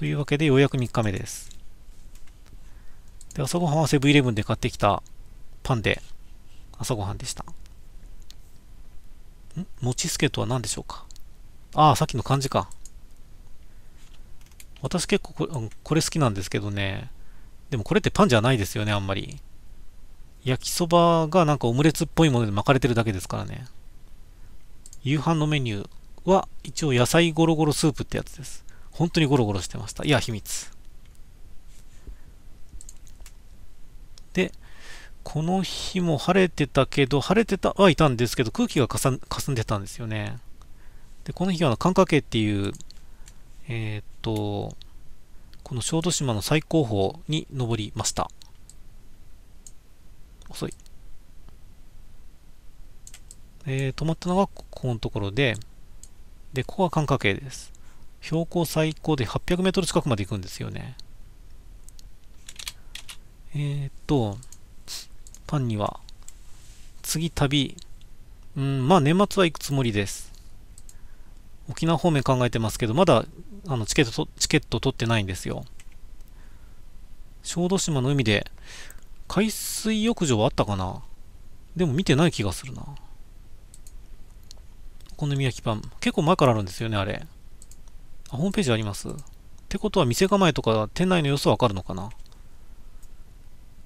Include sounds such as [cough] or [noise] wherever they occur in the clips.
というわけで、ようやく3日目です。で、朝ごはんはセブンイレブンで買ってきたパンで朝ごはんでした。ん餅つけとは何でしょうかああ、さっきの漢字か。私結構これこれ好きなんですけどね。でもこれってパンじゃないですよね、あんまり。焼きそばがなんかオムレツっぽいもので巻かれてるだけですからね。夕飯のメニューは一応野菜ゴロゴロスープってやつです。本当にゴロゴロしてました。いや、秘密。で、この日も晴れてたけど、晴れてたはいたんですけど、空気がかさかすんでたんですよね。で、この日は、寒霞系っていう、えー、っと、この小豆島の最高峰に登りました。遅い。えー、止まったのがここのところで、で、ここは寒霞系です。標高最高で800メートル近くまで行くんですよね。えー、っと、パンには、次旅、うん、まあ年末は行くつもりです。沖縄方面考えてますけど、まだあのチケットチケット取ってないんですよ。小豆島の海で、海水浴場あったかなでも見てない気がするな。お好み焼きパン。結構前からあるんですよね、あれ。あ、ホームページありますってことは店構えとか店内の様子はわかるのかな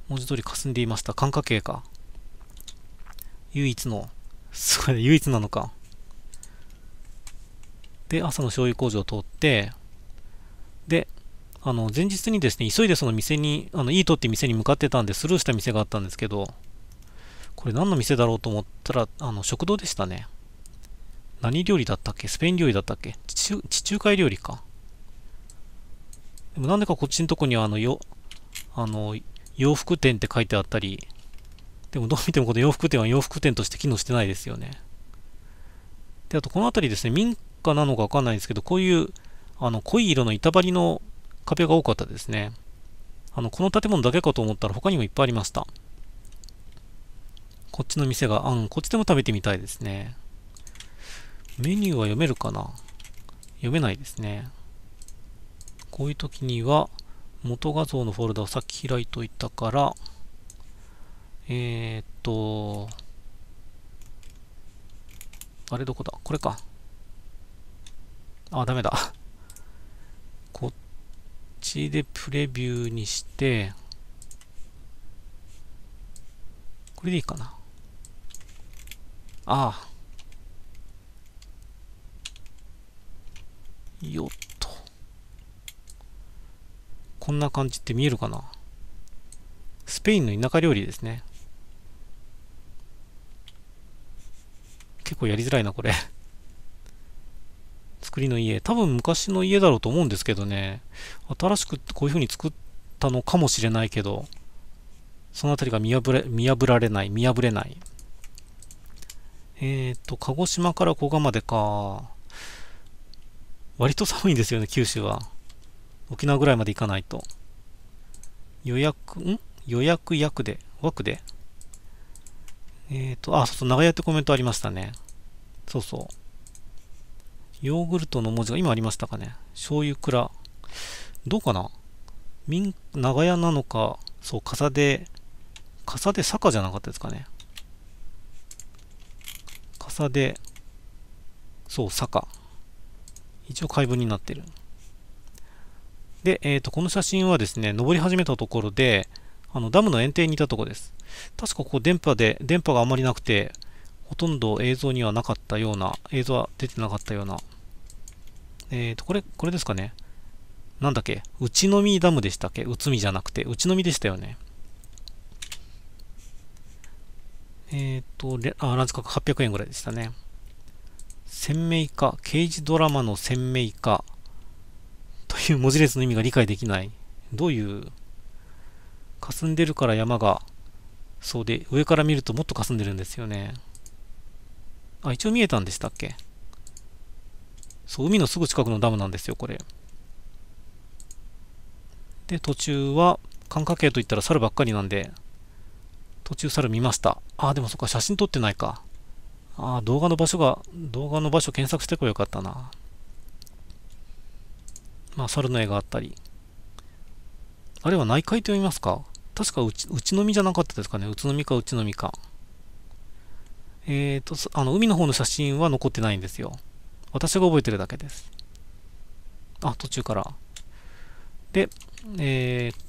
文字通り霞んでいました。感化系か。唯一の、すごい、唯一なのか。で、朝の醤油工場を通って、で、あの、前日にですね、急いでその店に、あの、いいとって店に向かってたんで、スルーした店があったんですけど、これ何の店だろうと思ったら、あの、食堂でしたね。何料理だったっけスペイン料理だったっけ地中海料理か。でもなんでかこっちのとこにはあの、よ、あの、洋服店って書いてあったり、でもどう見てもこの洋服店は洋服店として機能してないですよね。で、あとこの辺りですね、民家なのかわかんないですけど、こういうあの濃い色の板張りの壁が多かったですね。あの、この建物だけかと思ったら他にもいっぱいありました。こっちの店が、あん、こっちでも食べてみたいですね。メニューは読めるかな読めないですね。こういう時には、元画像のフォルダをさっき開いといたから、えー、っと、あれどこだこれか。あ、ダメだ。[laughs] こっちでプレビューにして、これでいいかな。ああ。よっと。こんな感じって見えるかなスペインの田舎料理ですね。結構やりづらいな、これ。[laughs] 作りの家。多分昔の家だろうと思うんですけどね。新しくこういう風に作ったのかもしれないけど、そのあたりが見破れ、見破られない、見破れない。えっ、と、鹿児島から古賀までか。割と寒いんですよね、九州は。沖縄ぐらいまで行かないと。予約、ん予約役で、枠で。えっ、ー、と、あ、そうそう、長屋ってコメントありましたね。そうそう。ヨーグルトの文字が今ありましたかね。醤油蔵。どうかな民、長屋なのか、そう、さで、さで坂じゃなかったですかね。さで、そう、坂。一応解文になってる。で、えっ、ー、と、この写真はですね、登り始めたところで、あの、ダムの園庭にいたところです。確かここ電波で、電波があまりなくて、ほとんど映像にはなかったような、映像は出てなかったような。えっ、ー、と、これ、これですかね。なんだっけ内海ダムでしたっけ内海じゃなくて、内海でしたよね。えっ、ー、と、あ、ランズ価格800円ぐらいでしたね。鮮明化、刑事ドラマの鮮明化という文字列の意味が理解できない。どういう霞んでるから山がそうで、上から見るともっと霞んでるんですよね。あ、一応見えたんでしたっけそう、海のすぐ近くのダムなんですよ、これ。で、途中は、寒化形といったら猿ばっかりなんで、途中猿見ました。あ、でもそっか、写真撮ってないか。ああ、動画の場所が、動画の場所検索してこよかったな。まあ、猿の絵があったり。あれは内海と読みますか確かうち、の実じゃなかったですかね。宇都宮かうちのか。えっ、ー、と、あの、海の方の写真は残ってないんですよ。私が覚えてるだけです。あ、途中から。で、えっ、ー、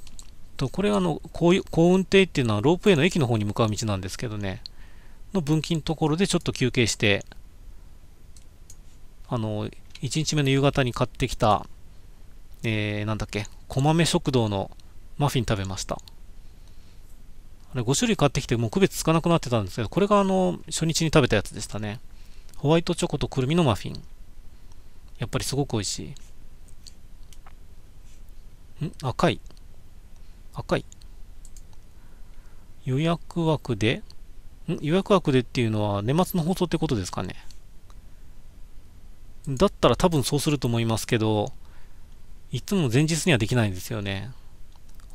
と、これあの、こういう、幸運亭っていうのはロープウェイの駅の方に向かう道なんですけどね。の分岐のところでちょっと休憩して、あの、1日目の夕方に買ってきた、えー、なんだっけ、こまめ食堂のマフィン食べました。あれ5種類買ってきてもう区別つかなくなってたんですけど、これがあの、初日に食べたやつでしたね。ホワイトチョコとくるみのマフィン。やっぱりすごく美味しい。ん赤い。赤い。予約枠で予約枠でっていうのは年末の放送ってことですかね。だったら多分そうすると思いますけど、いつも前日にはできないんですよね。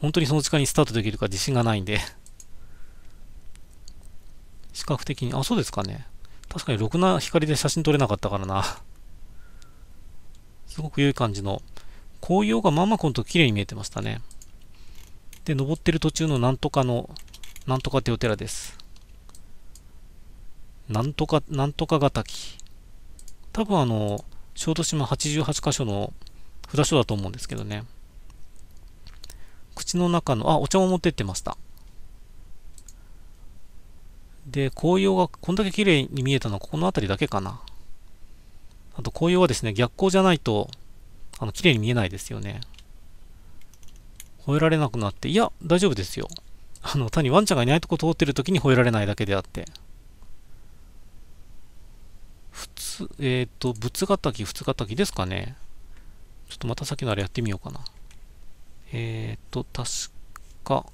本当にその時間にスタートできるか自信がないんで。視覚的に、あ、そうですかね。確かにろくな光で写真撮れなかったからな。すごく良い感じの。紅葉がまんまこのと綺麗に見えてましたね。で、登ってる途中のなんとかの、なんとかってお寺です。なんとか、なんとかがたき。多分あの、小豆島88箇所の札所だと思うんですけどね。口の中の、あ、お茶も持ってってました。で、紅葉がこんだけ綺麗に見えたのはここの辺りだけかな。あと紅葉はですね、逆光じゃないと、あの、綺麗に見えないですよね。吠えられなくなって、いや、大丈夫ですよ。あの、単にワンちゃんがいないとこ通ってる時に吠えられないだけであって。普通、えっ、ー、と、仏敵、仏敵ですかね。ちょっとまたさっきのあれやってみようかな。えっ、ー、と、確か、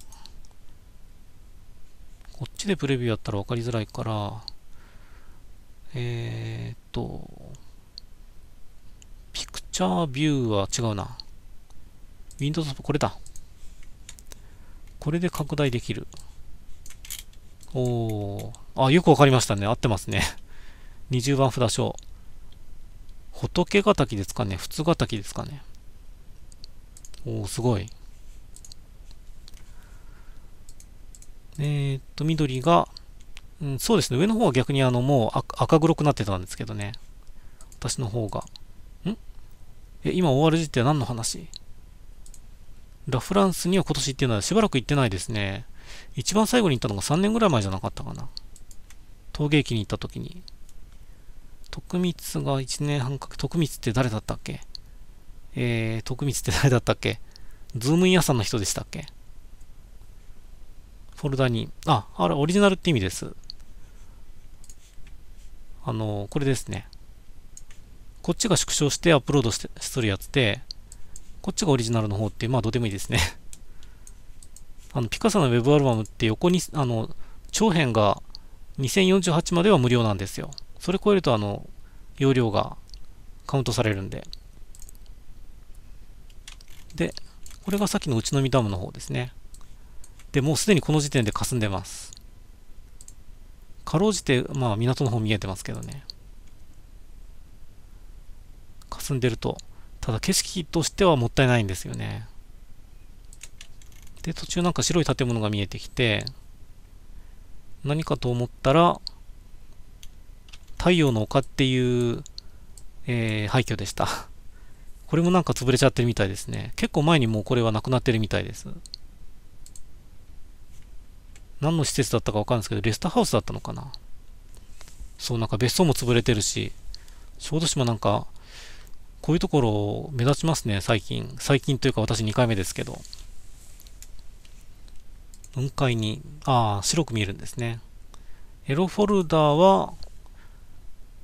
こっちでプレビューやったら分かりづらいから、えっ、ー、と、ピクチャービューは違うな。Windows、これだ。これで拡大できる。おー。あ、よくわかりましたね。合ってますね。20番札所。仏ヶ滝ですかね仏ヶ滝ですかねおお、すごい。えー、っと、緑が、うん、そうですね。上の方は逆にあの、もう赤黒くなってたんですけどね。私の方が。んえ、今 ORG って何の話ラフランスには今年行ってない。しばらく行ってないですね。一番最後に行ったのが3年ぐらい前じゃなかったかな。陶芸期に行った時に。徳光が1年半かけ、徳光って誰だったっけえー、徳光って誰だったっけズームイン屋さんの人でしたっけフォルダに、あ、あれオリジナルって意味です。あの、これですね。こっちが縮小してアップロードしてするやつで、こっちがオリジナルの方って、まあどうでもいいですね [laughs] あの、ピカソの web アルバムって横に、あの、長編が2048までは無料なんですよ。それ超えると、あの、容量がカウントされるんで。で、これがさっきの内のみダムの方ですね。で、もうすでにこの時点で霞んでます。かろうじて、まあ、港の方見えてますけどね。霞んでると。ただ景色としてはもったいないんですよね。で、途中なんか白い建物が見えてきて、何かと思ったら、太陽の丘っていう、えー、廃墟でした。これもなんか潰れちゃってるみたいですね。結構前にもうこれはなくなってるみたいです。何の施設だったかわかんないですけど、レストハウスだったのかな。そう、なんか別荘も潰れてるし、小豆島なんか、こういうところ目立ちますね、最近。最近というか私2回目ですけど。雲海に、ああ、白く見えるんですね。エロフォルダーは、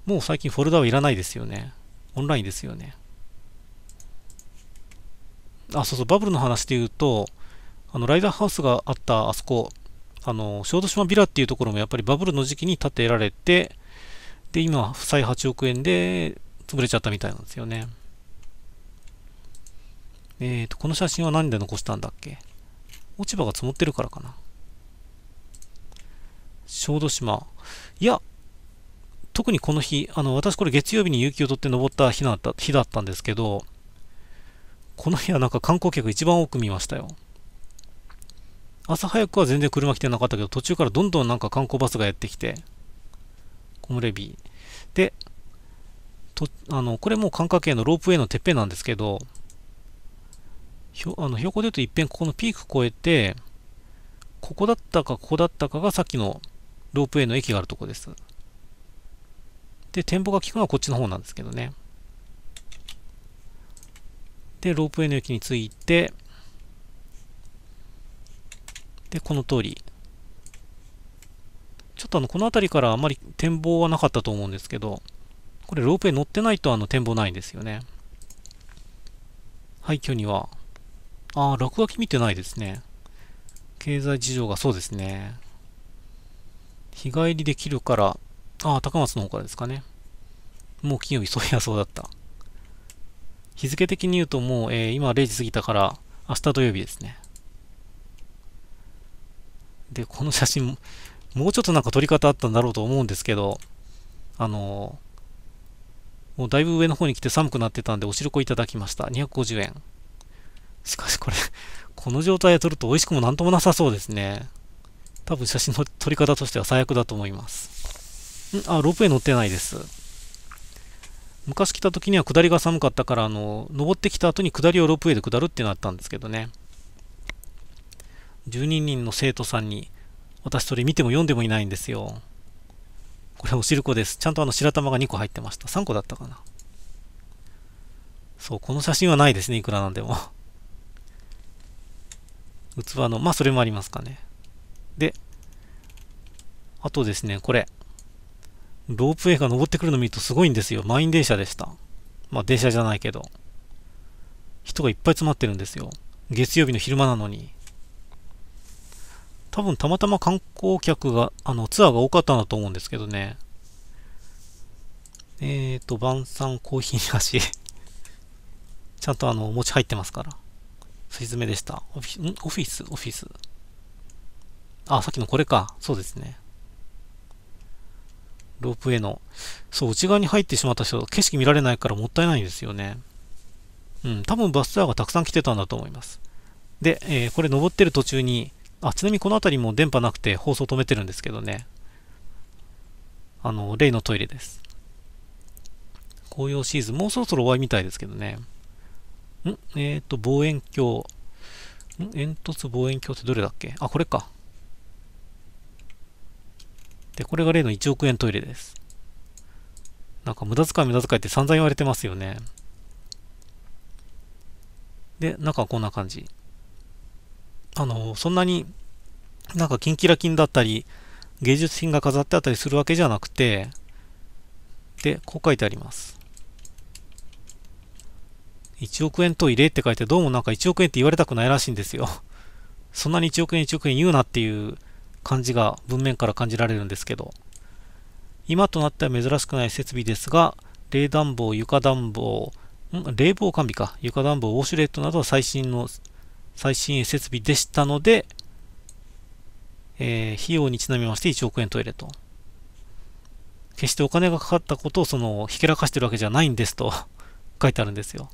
もう最近フォルダはいらないですよね。オンラインですよね。あ、そうそう、バブルの話で言うと、あの、ライダーハウスがあったあそこ、あの、小豆島ビラっていうところもやっぱりバブルの時期に建てられて、で、今、負債8億円で潰れちゃったみたいなんですよね。えっ、ー、と、この写真は何で残したんだっけ落ち葉が積もってるからかな。小豆島。いや、特にこの日、あの私これ月曜日に有給を取って登った日だった日だったんですけど、この日はなんか観光客一番多く見ましたよ。朝早くは全然車来てなかったけど、途中からどんどんなんか観光バスがやってきて、ムレれー。で、とあのこれも感係系のロープウェイのてっぺんなんですけど、ひょあの標高で言うといっぺんここのピーク越えて、ここだったかここだったかがさっきのロープウェイの駅があるとこです。で、展望が効くのはこっちの方なんですけどね。で、ロープウェイの駅について、で、この通り。ちょっとあの、この辺りからあまり展望はなかったと思うんですけど、これロープウェイ乗ってないとあの展望ないんですよね。廃墟には、ああ、落書き見てないですね。経済事情がそうですね。日帰りできるから、ああ、高松の方からですかね。もう金曜日、そういやそうだった。日付的に言うともう、えー、今0時過ぎたから、明日土曜日ですね。で、この写真、もうちょっとなんか撮り方あったんだろうと思うんですけど、あのー、もうだいぶ上の方に来て寒くなってたんで、おるこいただきました。250円。しかしこれこの状態で撮ると美味しくもなんともなさそうですね。多分写真の撮り方としては最悪だと思います。あ、ロープウェイ乗ってないです。昔来た時には下りが寒かったから、あの、登ってきた後に下りをロープウェイで下るってなったんですけどね。12人の生徒さんに、私それ見ても読んでもいないんですよ。これおしるこです。ちゃんとあの白玉が2個入ってました。3個だったかな。そう、この写真はないですね、いくらなんでも。器の、まあそれもありますかね。で、あとですね、これ。ロープウェイが登ってくるの見るとすごいんですよ。満員電車でした。まあ電車じゃないけど。人がいっぱい詰まってるんですよ。月曜日の昼間なのに。多分たまたま観光客が、あの、ツアーが多かったんだと思うんですけどね。えーと、晩餐コーヒーなし。[laughs] ちゃんとあの、お餅入ってますから。すし詰めでした。オフィス、オフィス、オフィス。あ、さっきのこれか。そうですね。ロープウェイの。そう、内側に入ってしまった人、景色見られないからもったいないんですよね。うん、多分バスツアーがたくさん来てたんだと思います。で、えー、これ登ってる途中に、あ、ちなみにこの辺りも電波なくて放送止めてるんですけどね。あの、例のトイレです。紅葉シーズン、もうそろそろ終わりみたいですけどね。んえっ、ー、と、望遠鏡。ん煙突望遠鏡ってどれだっけあ、これか。で、これが例の1億円トイレです。なんか無駄遣い無駄遣いって散々言われてますよね。で、中はこんな感じ。あの、そんなになんかキンキラキンだったり、芸術品が飾ってあったりするわけじゃなくて、で、こう書いてあります。1億円トイレって書いて、どうもなんか1億円って言われたくないらしいんですよ。そんなに1億円1億円言うなっていう感じが文面から感じられるんですけど、今となっては珍しくない設備ですが、冷暖房、床暖房、冷房完備か、床暖房、ウォシュレットなど最新の、最新設備でしたので、えー、費用にちなみまして1億円トイレと。決してお金がかかったことをその、ひけらかしてるわけじゃないんですと書いてあるんですよ。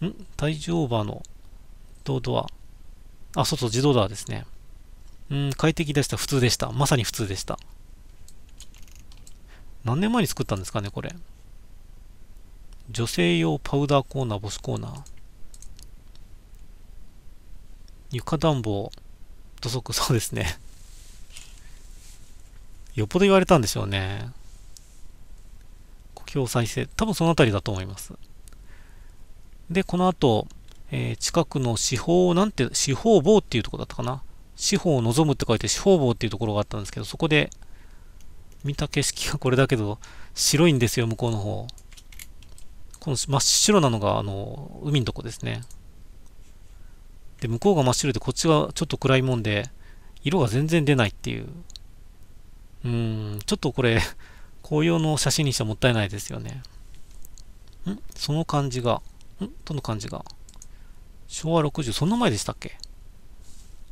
ん退場夫の、ドアドア。あ、そうそう、自動ドアですね。うん、快適でした。普通でした。まさに普通でした。何年前に作ったんですかね、これ。女性用パウダーコーナー、ボスコーナー。床暖房、土足、そうですね。[laughs] よっぽど言われたんでしょうね。故郷再生。多分そのあたりだと思います。で、この後、えー、近くの四方、なんて、四方棒っていうとこだったかな。四方を望むって書いて四方棒っていうところがあったんですけど、そこで見た景色がこれだけど、白いんですよ、向こうの方。この真っ白なのが、あの、海のとこですね。で、向こうが真っ白で、こっちがちょっと暗いもんで、色が全然出ないっていう。うーん、ちょっとこれ、紅葉の写真にしてはもったいないですよね。んその感じが、んとの感じが。昭和60、そんな前でしたっけ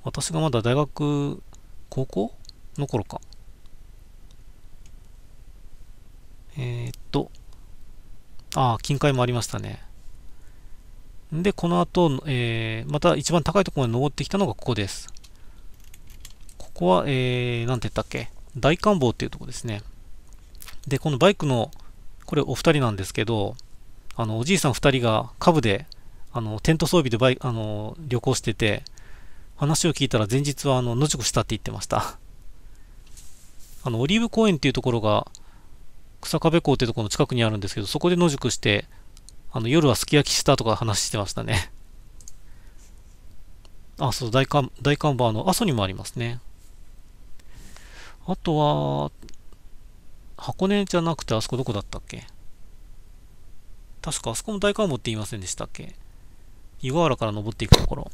私がまだ大学、高校の頃か。えー、っと、ああ、近海もありましたね。で、この後、えー、また一番高いところまで登ってきたのがここです。ここは、えー、なんて言ったっけ大観望っていうとこですね。で、このバイクの、これお二人なんですけど、あの、おじいさん二人が下部で、あの、テント装備でバイあの、旅行してて、話を聞いたら前日はあの野宿したって言ってました。[laughs] あの、オリーブ公園っていうところが、草壁港っていうところの近くにあるんですけど、そこで野宿して、あの、夜はすき焼きしたとか話してましたね。[laughs] あ、そう、大看大看板の阿蘇にもありますね。あとは、箱根じゃなくてあそこどこだったっけ確かあそこも大看板って言いませんでしたっけ湯河原から登っていくところ。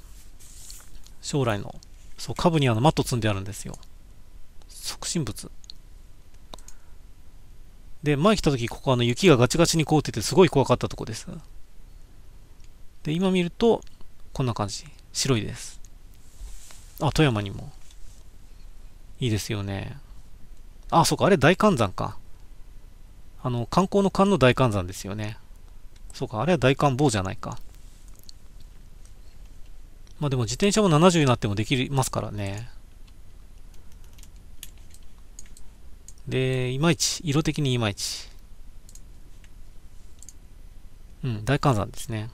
将来の、そう、株にあのマット積んであるんですよ。促進物。で、前来た時、ここあの雪がガチガチに凍っててすごい怖かったとこです。で、今見ると、こんな感じ。白いです。あ、富山にも。いいですよね。あ、そうか、あれ大観山か。あの、観光の観の大観山ですよね。そうか、あれは大観望じゃないか。まあでも自転車も70になってもできますからね。で、いまいち、色的にいまいち。うん、大観山ですね。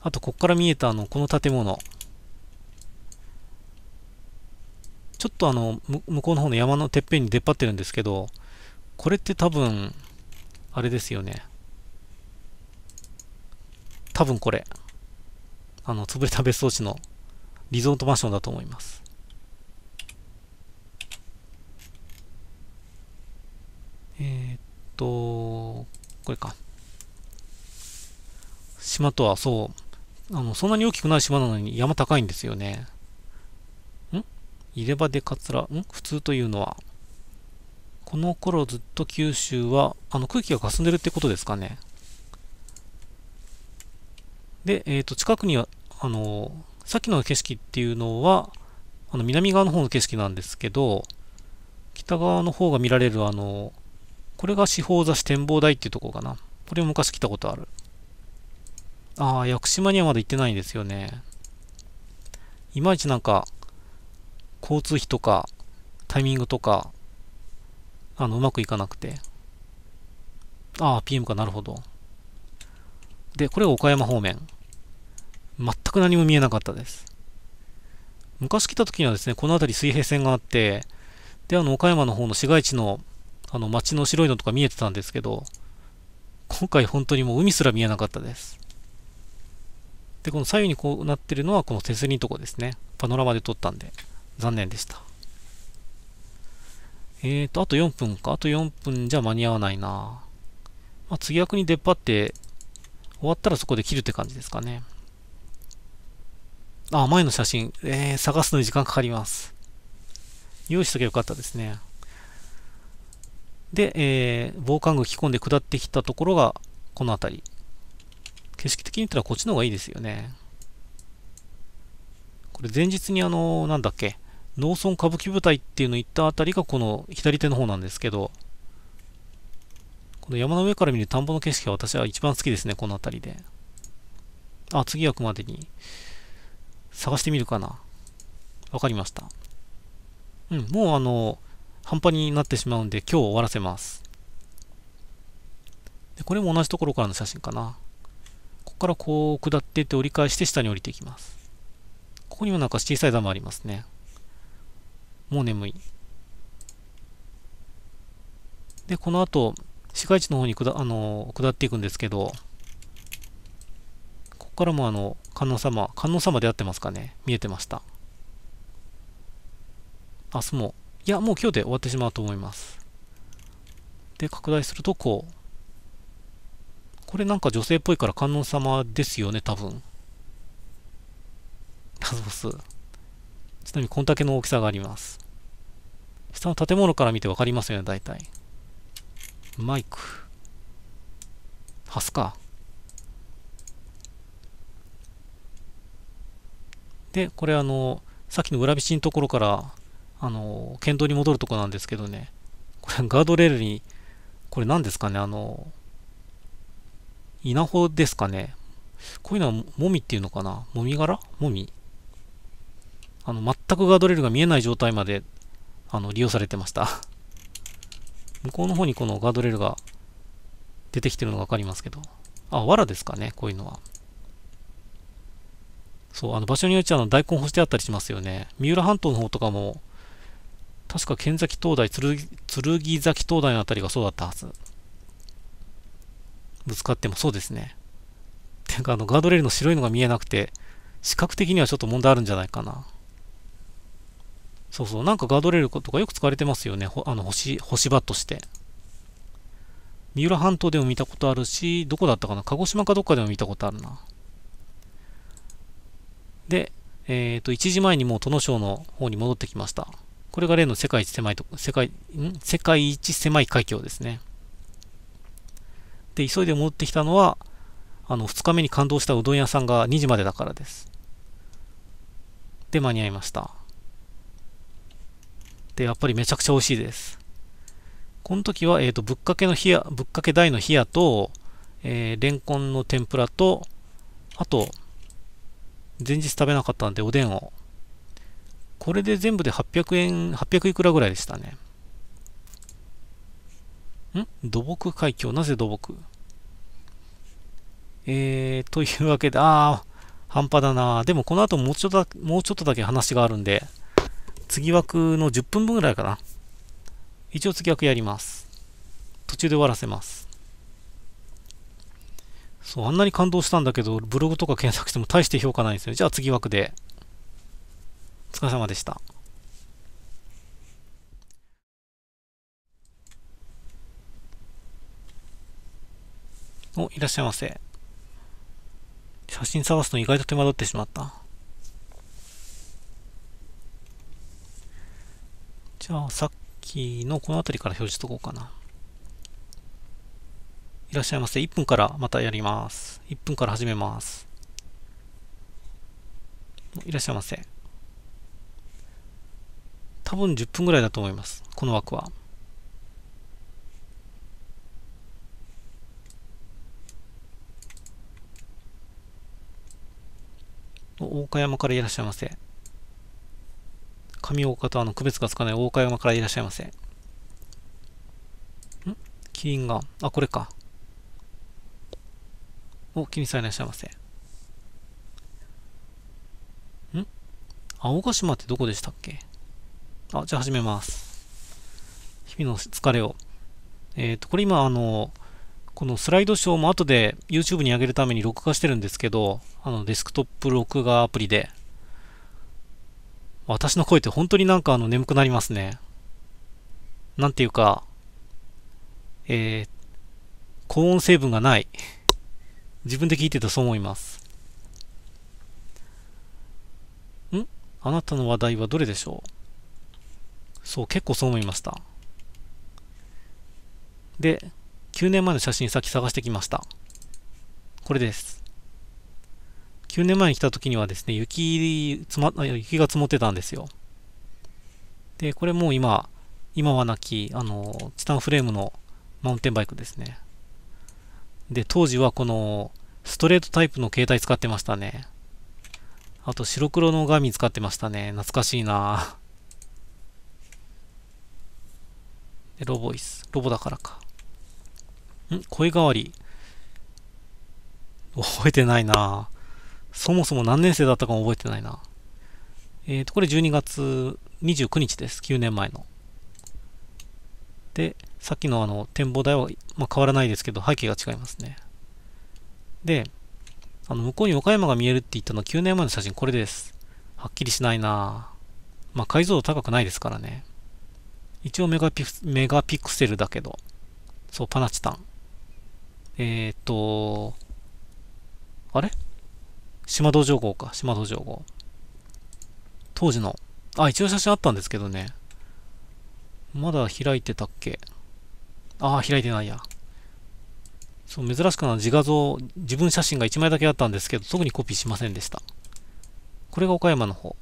あと、こっから見えたあの、この建物。ちょっとあの、向こうの方の山のてっぺんに出っ張ってるんですけど、これって多分、あれですよね。多分これ。あの、潰れた別荘地のリゾートマンションだと思います。えー、っと、これか。島とはそう、あの、そんなに大きくない島なのに山高いんですよね。ん入れ歯でかつら、ん普通というのは。この頃ずっと九州は、あの、空気が霞んでるってことですかね。で、えっ、ー、と、近くには、あの、さっきの景色っていうのは、あの南側の方の景色なんですけど、北側の方が見られるあの、これが四方座市展望台っていうとこかな。これも昔来たことある。ああ、屋久島にはまだ行ってないんですよね。いまいちなんか、交通費とか、タイミングとか、あの、うまくいかなくて。ああ、PM か、なるほど。で、これが岡山方面。全く何も見えなかったです。昔来た時にはですね、この辺り水平線があって、で、あの、岡山の方の市街地の、あの、街の白いのとか見えてたんですけど、今回本当にもう海すら見えなかったです。で、この左右にこうなってるのは、この手すりのとこですね。パノラマで撮ったんで、残念でした。えーと、あと4分か。あと4分じゃ間に合わないな。まあ、次役に出っ張って、終わったらそこで切るって感じですかね。あ、前の写真、えー、探すのに時間かかります。用意しときゃよかったですね。で、えー、防寒具着込んで下ってきたところが、この辺り。景色的に言ったらこっちの方がいいですよね。これ前日にあのなんだっけ、農村歌舞伎舞台っていうの行った辺りがこの左手の方なんですけど、この山の上から見る田んぼの景色が私は一番好きですね、この辺りで。あ、次はくまでに。探してみるかな。わかりました。うん、もうあの、半端になってしまうんで、今日終わらせます。でこれも同じところからの写真かな。ここからこう下っていって折り返して下に降りていきます。ここにもなんか小さいダムありますね。もう眠い。で、この後、市街地の方に下あの下っていくんですけど、ここからもあの、観音様、観音様で合ってますかね見えてました。明日も、いや、もう今日で終わってしまうと思います。で、拡大するとこう。これなんか女性っぽいから観音様ですよね、多分。ラズボス。ちなみにこんだけの大きさがあります。下の建物から見てわかりますよね、大体。マイク。ハスか。で、これあの、さっきの裏道のところから、あの、県道に戻るとこなんですけどね、これガードレールに、これ何ですかね、あの、稲穂ですかね。こういうのはもみっていうのかなもみ殻もみあの、全くガードレールが見えない状態まで、あの、利用されてました。[laughs] 向こうの方にこのガードレールが出てきてるのがわかりますけど。あ、藁ですかね、こういうのは。そう、あの場所によっちゃあの大根干してあったりしますよね。三浦半島の方とかも、確か剣崎灯台、剣崎灯台のあたりがそうだったはず。ぶつかってもそうですね。てか、あの、ガードレールの白いのが見えなくて、視覚的にはちょっと問題あるんじゃないかな。そうそう、なんかガードレールとかよく使われてますよね。あの星、星場として。三浦半島でも見たことあるし、どこだったかな鹿児島かどっかでも見たことあるな。で、えっ、ー、と、1時前にもう都省の方に戻ってきました。これが例の世界一狭いと世界、ん世界一狭い海峡ですね。で、急いで戻ってきたのは、あの、2日目に感動したうどん屋さんが2時までだからです。で、間に合いました。で、やっぱりめちゃくちゃ美味しいです。この時は、えっ、ー、と、ぶっかけの冷や、ぶっかけ大の冷やと、えー、レンコンの天ぷらと、あと、前日食べなかったんでおでんを。これで全部で800円、800いくらぐらいでしたね。ん土木海峡。なぜ土木えー、というわけで、あー、半端だなでもこの後もうちょっとだ、もうちょっとだけ話があるんで、次枠の10分分ぐらいかな。一応次枠やります。途中で終わらせます。そう、あんなに感動したんだけど、ブログとか検索しても大して評価ないんですよ。じゃあ次枠で。お疲れ様でした。お、いらっしゃいませ。写真探すの意外と手間取ってしまった。じゃあさっきのこの辺りから表示しとこうかな。いらっしゃいませ。1分からまたやります。1分から始めます。いらっしゃいませ。多分10分ぐらいだと思います。この枠は。大岡山からいらっしゃいませ。上岡とあの区別がつかない大岡山からいらっしゃいませ。んキリンが、あ、これか。お、にさんいらっしゃいませ。ん青ヶ島ってどこでしたっけあ、じゃあ始めます。日々の疲れを。えっ、ー、と、これ今、あの、このスライドショーも後で YouTube に上げるために録画してるんですけど、あのデスクトップ録画アプリで。私の声って本当になんかあの眠くなりますね。なんていうか、えー、高音成分がない。自分で聞いててそう思います。んあなたの話題はどれでしょうそう、結構そう思いました。で、9年前の写真先探してきました。これです。9年前に来た時にはですね、雪、積ま、雪が積もってたんですよ。で、これもう今、今はなき、あの、チタンフレームのマウンテンバイクですね。で、当時はこのストレートタイプの携帯使ってましたね。あと白黒の画面使ってましたね。懐かしいなでロボイス。ロボだからか。ん声変わり。覚えてないなそもそも何年生だったかも覚えてないなえっ、ー、と、これ12月29日です。9年前の。で、さっきのあの展望台は、まあ、変わらないですけど、背景が違いますね。で、あの向こうに岡山が見えるって言ったのは9年前の写真、これです。はっきりしないなまあ、解像度高くないですからね。一応メガピメガピクセルだけど。そう、パナチタン。えー、っと、あれ島道上号か、島道上号。当時の、あ、一応写真あったんですけどね。まだ開いてたっけああ、開いてないや。そう、珍しくな自画像、自分写真が1枚だけあったんですけど、特にコピーしませんでした。これが岡山の方。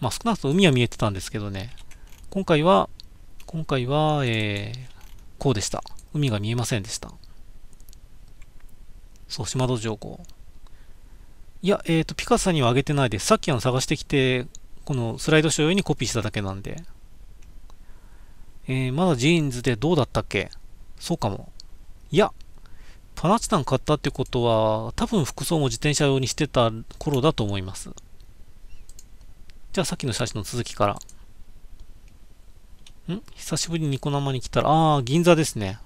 まあ、少なくとも海は見えてたんですけどね。今回は、今回は、えー、こうでした。海が見えませんでした。そう、島戸城港。いや、えっ、ー、と、ピカソにはあげてないです。さっきあの探してきて、このスライドショー用にコピーしただけなんで。えー、まだジーンズでどうだったっけそうかも。いや、パナチタン買ったってことは、多分服装も自転車用にしてた頃だと思います。じゃあさっきの写真の続きから。ん久しぶりにニコ生に来たら、あー、銀座ですね。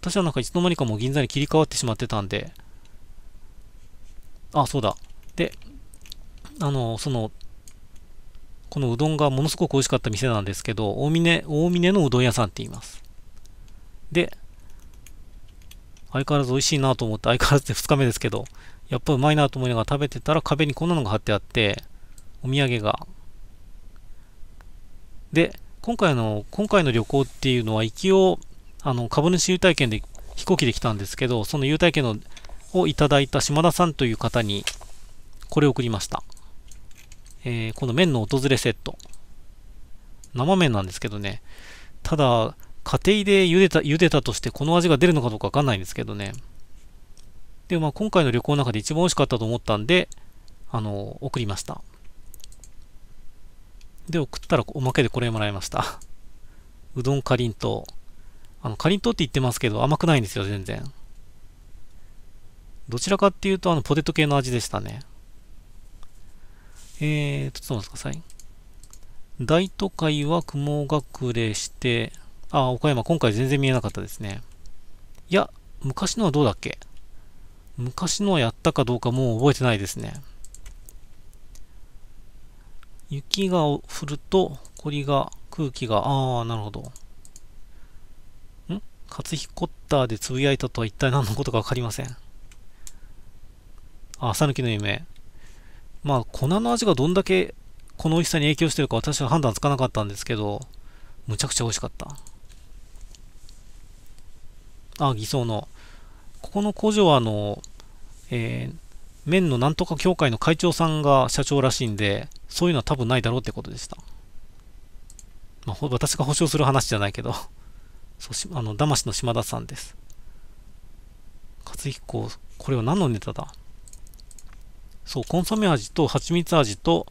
私はなんかいつの間にかもう銀座に切り替わってしまってたんで。あ、そうだ。で、あの、その、このうどんがものすごく美味しかった店なんですけど、大峰、大峰のうどん屋さんって言います。で、相変わらず美味しいなと思って、相変わらずで2日目ですけど、やっぱうまいなと思いながら食べてたら壁にこんなのが貼ってあって、お土産が。で、今回の、今回の旅行っていうのは一応、あの、株主優待券で飛行機で来たんですけど、その優待券のをいただいた島田さんという方に、これを送りました。えー、この麺の訪れセット。生麺なんですけどね。ただ、家庭で茹でた、茹でたとしてこの味が出るのかどうかわかんないんですけどね。で、まあ今回の旅行の中で一番美味しかったと思ったんで、あの、送りました。で、送ったらおまけでこれもらいました。[laughs] うどんかりんとう。あの、かりんとうって言ってますけど甘くないんですよ、全然。どちらかっていうと、あの、ポテト系の味でしたね。えー、ちょっと待ってください。大都会は雲隠れして、あ、岡山、今回全然見えなかったですね。いや、昔のはどうだっけ昔のはやったかどうかもう覚えてないですね。雪が降ると、氷が、空気が、ああ、なるほど。んヒコッターでつぶやいたとは一体何のことかわかりません。あ、さぬきの夢。まあ粉の味がどんだけこの美味しさに影響してるか私は判断つかなかったんですけど、むちゃくちゃ美味しかった。あ、偽装の。ここの工場はあの、えー、麺のなんとか協会の会長さんが社長らしいんで、そういうのは多分ないだろうってことでした。まあ、私が保証する話じゃないけど、[laughs] そうし、あの、騙しの島田さんです。勝彦、これは何のネタだそう、コンソメ味と蜂蜜味と、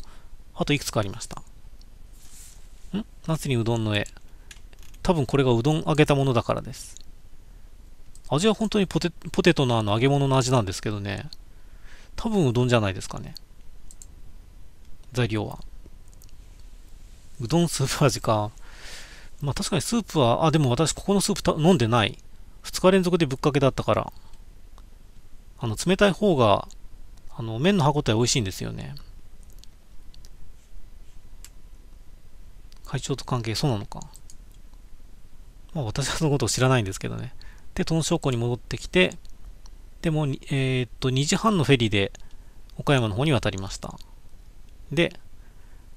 あといくつかありました。ん夏にうどんの絵。多分これがうどん揚げたものだからです。味は本当にポテポテトのあの揚げ物の味なんですけどね。多分うどんじゃないですかね。材料は。うどんスープ味か。まあ確かにスープは、あ、でも私ここのスープ飲んでない。二日連続でぶっかけだったから。あの、冷たい方があの、麺の歯ごたえ美味しいんですよね。会長と関係、そうなのか。まあ、私はそのことを知らないんですけどね。で、トンショに戻ってきて、でも、えー、っと、2時半のフェリーで岡山の方に渡りました。で、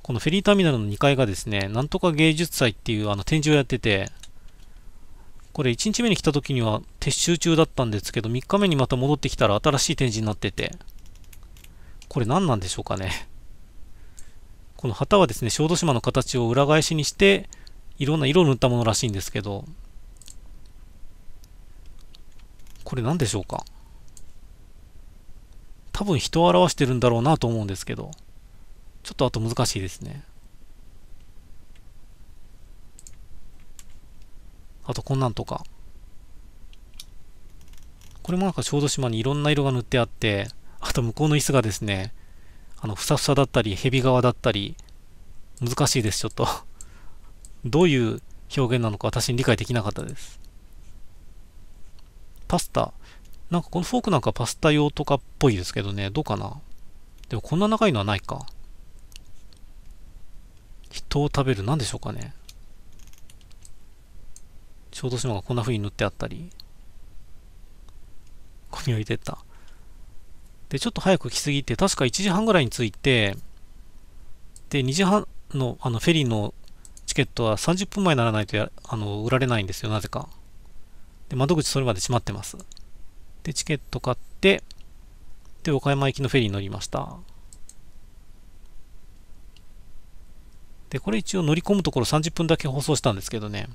このフェリーターミナルの2階がですね、なんとか芸術祭っていうあの展示をやってて、これ1日目に来た時には撤収中だったんですけど、3日目にまた戻ってきたら新しい展示になってて、これ何なんでしょうかね。この旗はですね、小豆島の形を裏返しにして、いろんな色を塗ったものらしいんですけど、これ何でしょうか多分人を表してるんだろうなと思うんですけど、ちょっとあと難しいですね。あとこんなんとか。これもなんか小豆島にいろんな色が塗ってあって、あと向こうの椅子がですね、あの、ふさふさだったり、蛇側だったり、難しいです、ちょっと。[laughs] どういう表現なのか私に理解できなかったです。パスタ。なんかこのフォークなんかパスタ用とかっぽいですけどね、どうかな。でもこんな長いのはないか。人を食べる、なんでしょうかね。小豆島がこんな風に塗ってあったり。ゴミを入れてった。で、ちょっと早く来すぎて、確か1時半ぐらいに着いて、で、2時半のあのフェリーのチケットは30分前にならないとあの売られないんですよ、なぜか。で、窓口それまで閉まってます。で、チケット買って、で、岡山行きのフェリーに乗りました。で、これ一応乗り込むところ30分だけ放送したんですけどね。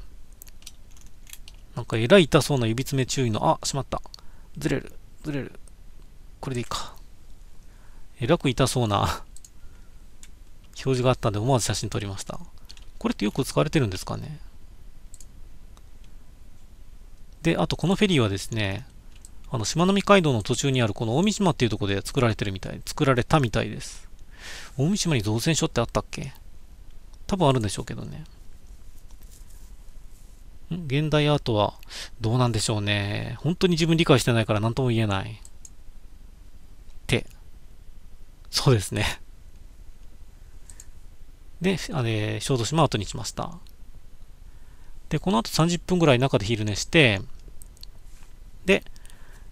なんかえらい痛そうな指爪注意の、あ、しまった。ずれる、ずれる。これでいいか。えらく痛そうな表示があったんで思わず写真撮りました。これってよく使われてるんですかねで、あとこのフェリーはですね、あの、しまなみ海道の途中にあるこの大三島っていうところで作られてるみたい、作られたみたいです。大三島に造船所ってあったっけ多分あるんでしょうけどね。現代アートはどうなんでしょうね。本当に自分理解してないから何とも言えない。そうですね。で、あれ、小豆島を後にしました。で、この後30分ぐらい中で昼寝して、で、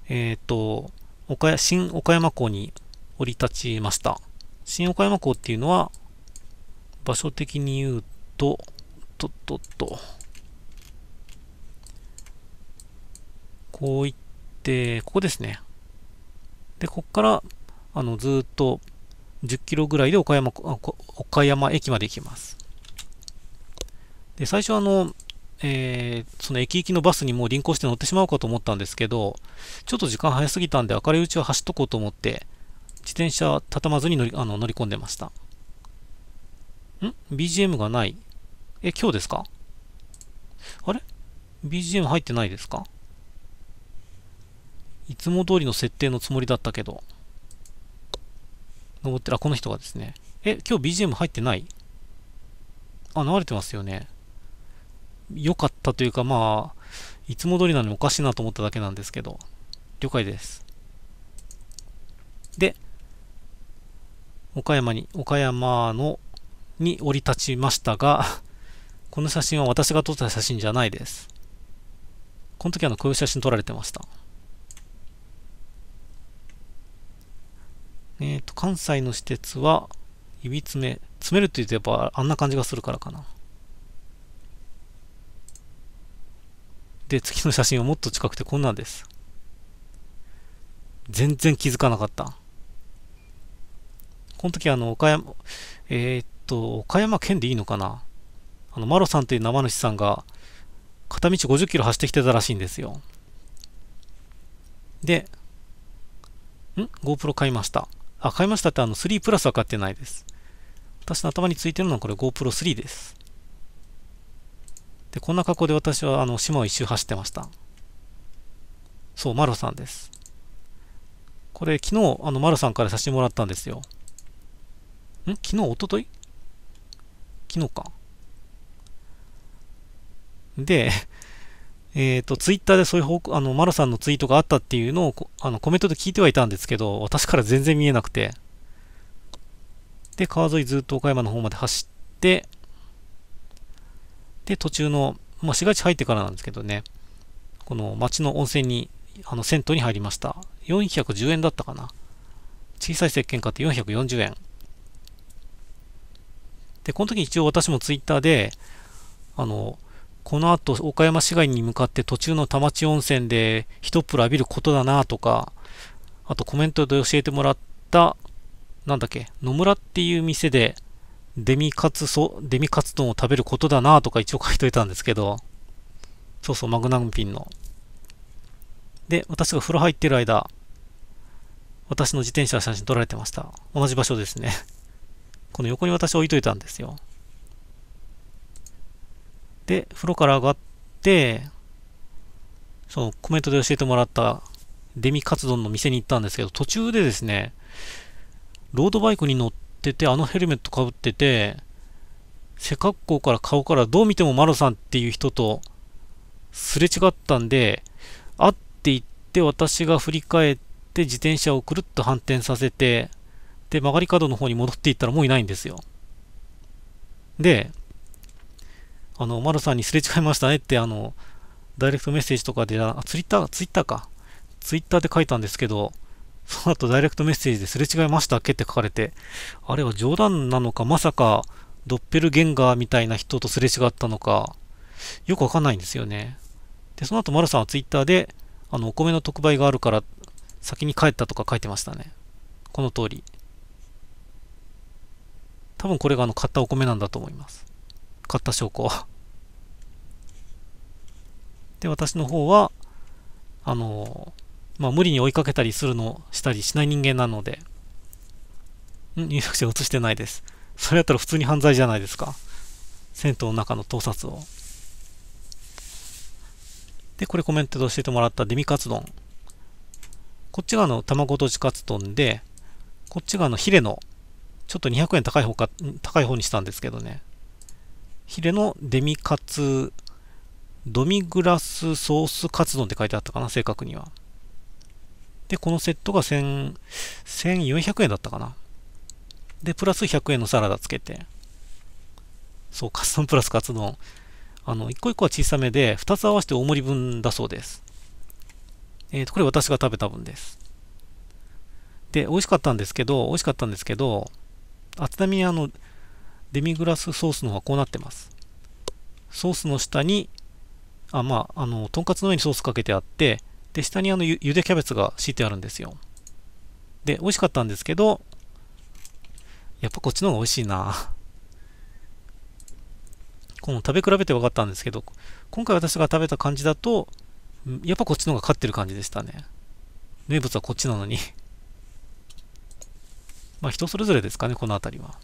えっ、ー、と、岡新岡山港に降り立ちました。新岡山港っていうのは、場所的に言うと、とっとっと、こういって、ここですね。で、ここから、あの、ずっと、10キロぐらいで岡山岡山駅まで行きます。で最初あの、えー、その駅行きのバスにもう輪行して乗ってしまおうかと思ったんですけど、ちょっと時間早すぎたんで明るいうちは走っとこうと思って、自転車畳まずに乗りあの乗り込んでました。ん ?BGM がない。え、今日ですかあれ ?BGM 入ってないですかいつも通りの設定のつもりだったけど。登ってる、あ、この人がですね。え、今日 BGM 入ってないあ、流れてますよね。良かったというか、まあ、いつも通りなのにおかしいなと思っただけなんですけど、了解です。で、岡山に、岡山の、に降り立ちましたが、この写真は私が撮った写真じゃないです。この時あの、こういう写真撮られてました。えっ、ー、と、関西の私鉄は、指詰め。詰めるって言うとやっぱあんな感じがするからかな。で、月の写真はもっと近くてこんなんです。全然気づかなかった。この時あの、岡山、えー、っと、岡山県でいいのかなあの、マロさんという生主さんが、片道50キロ走ってきてたらしいんですよ。で、ん ?GoPro 買いました。あ、買いましたってあの3プラスは買ってないです。私の頭についてるのはこれ GoPro3 です。で、こんな格好で私はあの島を一周走ってました。そう、マロさんです。これ昨日あのマロさんから写真もらったんですよ。ん昨日、おととい昨日か。で、えっ、ー、と、ツイッターでそういう方向、あの、マロさんのツイートがあったっていうのを、あの、コメントで聞いてはいたんですけど、私から全然見えなくて。で、川沿いずっと岡山の方まで走って、で、途中の、まあ、市街地入ってからなんですけどね、この町の温泉に、あの、銭湯に入りました。410円だったかな。小さい石鹸買って440円。で、この時一応私もツイッターで、あの、この後岡山市街に向かって途中の田町温泉で一っ風呂浴びることだなとか、あとコメントで教えてもらった、なんだっけ、野村っていう店でデミカツソ、デミカツ丼を食べることだなとか一応書いといたんですけど、そうそう、マグナムピンの。で、私が風呂入ってる間、私の自転車の写真撮られてました。同じ場所ですねこの横に私置いといたんですよ。で、風呂から上がって、そのコメントで教えてもらったデミカツ丼の店に行ったんですけど、途中でですね、ロードバイクに乗ってて、あのヘルメットかぶってて、背格好から顔からどう見てもマロさんっていう人とすれ違ったんで、会っていって私が振り返って自転車をくるっと反転させて、で、曲がり角の方に戻っていったらもういないんですよ。で、あの、丸さんにすれ違いましたねって、あの、ダイレクトメッセージとかで、あ、ツイッター、ツイッターか。ツイッターで書いたんですけど、その後ダイレクトメッセージですれ違いましたっけって書かれて、あれは冗談なのか、まさか、ドッペルゲンガーみたいな人とすれ違ったのか、よくわかんないんですよね。で、その後、丸さんはツイッターで、あの、お米の特売があるから、先に帰ったとか書いてましたね。この通り。多分これがあの、買ったお米なんだと思います。買った証拠。で、私の方は、あの、まあ、無理に追いかけたりするの、したりしない人間なので、ん入浴者映してないです。それやったら普通に犯罪じゃないですか。銭湯の中の盗撮を。で、これコメントで教えてもらったデミカツ丼。こっち側の卵とじカツ丼で、こっち側のヒレの、ちょっと200円高い方か、高い方にしたんですけどね。ヒレのデミカツ、ドミグラスソースカツ丼って書いてあったかな、正確には。で、このセットが1400円だったかな。で、プラス100円のサラダつけて。そう、カツ丼プラスカツ丼。あの、一個一個は小さめで、2つ合わせて大盛り分だそうです。えっ、ー、と、これ私が食べた分です。で、美味しかったんですけど、美味しかったんですけど、あ、ちなみにあの、デミグラスソースの方はこうなってます。ソースの下に、あ、まあ、あの、とんかつの上にソースかけてあって、で、下にあのゆ、ゆでキャベツが敷いてあるんですよ。で、美味しかったんですけど、やっぱこっちの方が美味しいな。この食べ比べて分かったんですけど、今回私が食べた感じだと、やっぱこっちの方が勝ってる感じでしたね。名物はこっちなのにまあ人それぞれですかね、この辺りは。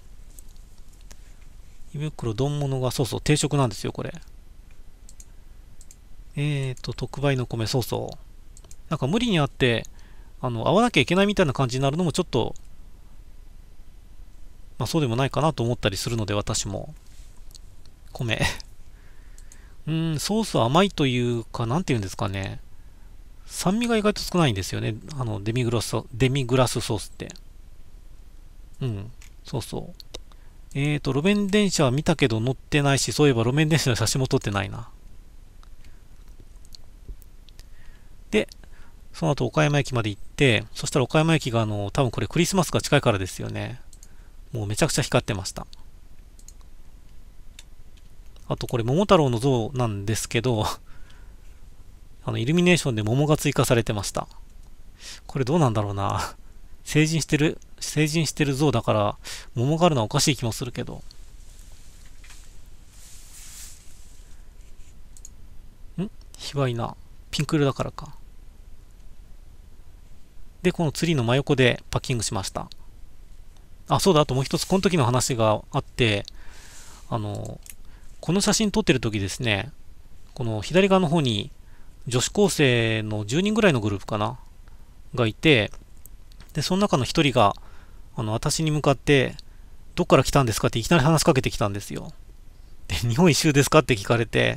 胃袋丼物が、そうそう、定食なんですよ、これ。えーと、特売の米、そうそう。なんか無理にあって、あの、会わなきゃいけないみたいな感じになるのもちょっと、まあそうでもないかなと思ったりするので、私も。米。[laughs] うん、ソース甘いというか、なんて言うんですかね。酸味が意外と少ないんですよね。あの、デミグラス、デミグラスソースって。うん、そうそう。えーと、路面電車は見たけど乗ってないし、そういえば路面電車の写真も撮ってないな。で、その後岡山駅まで行って、そしたら岡山駅があの、多分これクリスマスが近いからですよね。もうめちゃくちゃ光ってました。あとこれ桃太郎の像なんですけど、[laughs] あの、イルミネーションで桃が追加されてました。これどうなんだろうな。成人してる、成人してる像だから、桃があるのはおかしい気もするけど。ん卑猥な。ピンク色だからか。で、このツリーの真横でパッキングしました。あ、そうだ、あともう一つ、この時の話があって、あの、この写真撮ってる時ですね、この左側の方に女子高生の10人ぐらいのグループかな、がいて、で、その中の一人が、あの、私に向かって、どっから来たんですかっていきなり話しかけてきたんですよ。で、日本一周ですかって聞かれて、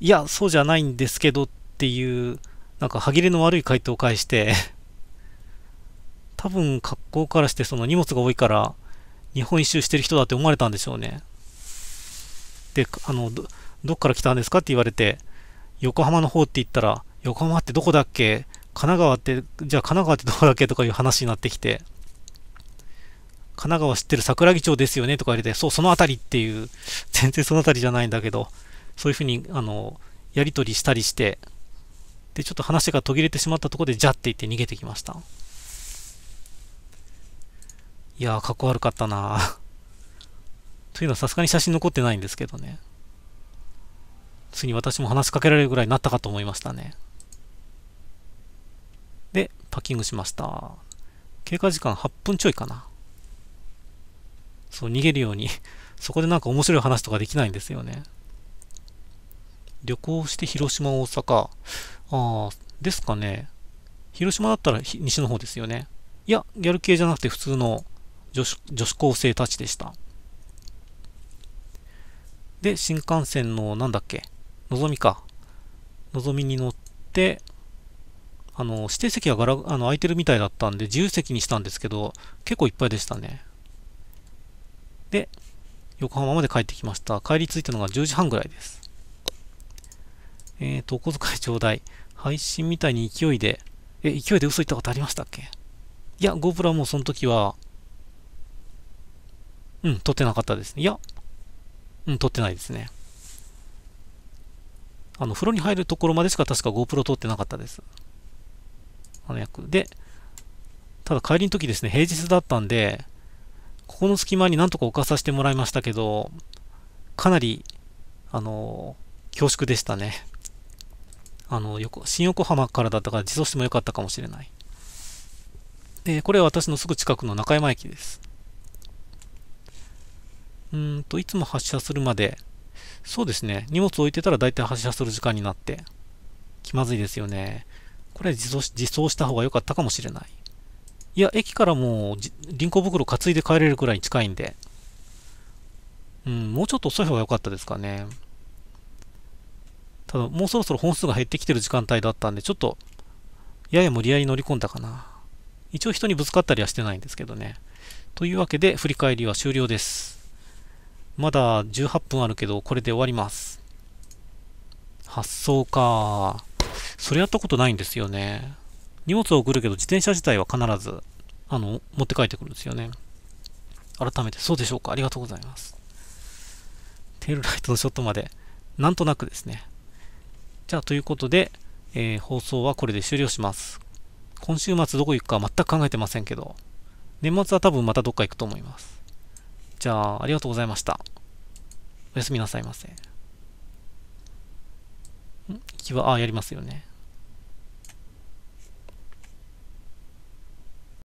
いや、そうじゃないんですけどっていう、なんか歯切れの悪い回答を返して多分格好からしてその荷物が多いから、日本一周してる人だって思われたんでしょうね。で、あの、どっから来たんですかって言われて、横浜の方って言ったら、横浜ってどこだっけ神奈川って、じゃあ神奈川ってどこだっけとかいう話になってきて、神奈川知ってる桜木町ですよねとか言われて、そう、その辺りっていう、全然その辺りじゃないんだけど、そういうふうに、あの、やり取りしたりして、で、ちょっと話が途切れてしまったところで、じゃって言って逃げてきました。いやー、かっこ悪かったな [laughs] というのはさすがに写真残ってないんですけどね。ついに私も話しかけられるぐらいになったかと思いましたね。パッキングしました。経過時間8分ちょいかな。そう、逃げるように [laughs] そこでなんか面白い話とかできないんですよね。旅行して広島、大阪。ああ、ですかね。広島だったら西の方ですよね。いや、ギャル系じゃなくて普通の女子女子高生たちでした。で、新幹線のなんだっけのぞみか。のぞみに乗って、あの、指定席がガラあの空いてるみたいだったんで、自由席にしたんですけど、結構いっぱいでしたね。で、横浜まで帰ってきました。帰り着いたのが10時半ぐらいです。えっ、ー、と、お小遣いちょうだい。配信みたいに勢いで、え、勢いで嘘言ったことありましたっけいや、GoPro はもうその時は、うん、撮ってなかったですね。いや、うん、撮ってないですね。あの、風呂に入るところまでしか確か GoPro 撮ってなかったです。あの役。で、ただ帰りの時ですね、平日だったんで、ここの隙間になんとか置かさせてもらいましたけど、かなり、あの、恐縮でしたね。あの、新横浜からだったから自走してもよかったかもしれない。で、これは私のすぐ近くの中山駅です。うんと、いつも発車するまで、そうですね、荷物置いてたら大体発車する時間になって、気まずいですよね。これ自走自走した方が良かったかもしれない。いや、駅からもう銀行袋担いで帰れるくらいに近いんで、うん、もうちょっと遅い方が良かったですかね。ただ、もうそろそろ本数が減ってきてる時間帯だったんで、ちょっと、やや無理やり乗り込んだかな。一応人にぶつかったりはしてないんですけどね。というわけで、振り返りは終了です。まだ18分あるけど、これで終わります。発送か。それやったことないんですよね。荷物を送るけど、自転車自体は必ず、あの、持って帰ってくるんですよね。改めて、そうでしょうか。ありがとうございます。テールライトのショットまで、なんとなくですね。じゃあ、ということで、えー、放送はこれで終了します。今週末どこ行くか全く考えてませんけど、年末は多分またどっか行くと思います。じゃあ、ありがとうございました。おやすみなさいませ。ん行きは、あ、やりますよね。